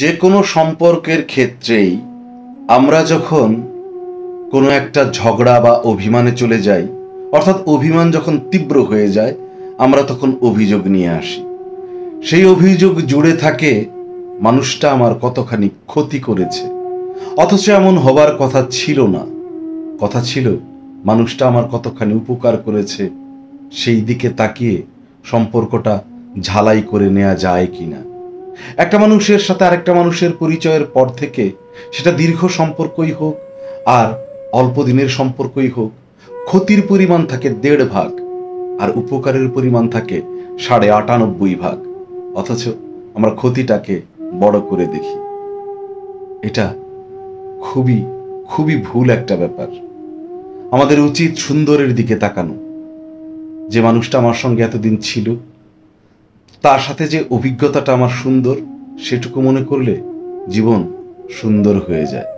যে কোনো সম্পর্কের ক্ষেত্রেই আমরা যখন কোনো একটা ঝগড়া বা অভিমানে চলে যাই অর্থাৎ অভিমান যখন তীব্র হয়ে যায় আমরা তখন অভিযোগ নিয়ে আসি সেই অভিযোগ জুড়ে থাকে মানুষটা আমার কতখানি ক্ষতি করেছে অথচ এমন হবার কথা ছিল না কথা ছিল মানুষটা আমার কতখানি উপকার করেছে সেই দিকে তাকিয়ে সম্পর্কটা ঝালাই করে নেওয়া যায় কি না একটা মানুষের সাথে আরেকটা মানুষের পরিচয়ের পর থেকে সেটা দীর্ঘ সম্পর্কই হোক আর অল্প দিনের সম্পর্কই হোক ক্ষতির পরিমাণ থাকে দেড় ভাগ আর উপকারের পরিমাণ থাকে সাড়ে আটানব্বই ভাগ অথচ আমরা ক্ষতিটাকে বড় করে দেখি এটা খুবই খুবই ভুল একটা ব্যাপার আমাদের উচিত সুন্দরের দিকে তাকানো যে মানুষটা আমার সঙ্গে এতদিন ছিল তার সাথে যে অভিজ্ঞতাটা আমার সুন্দর সেটুকু মনে করলে জীবন সুন্দর হয়ে যায়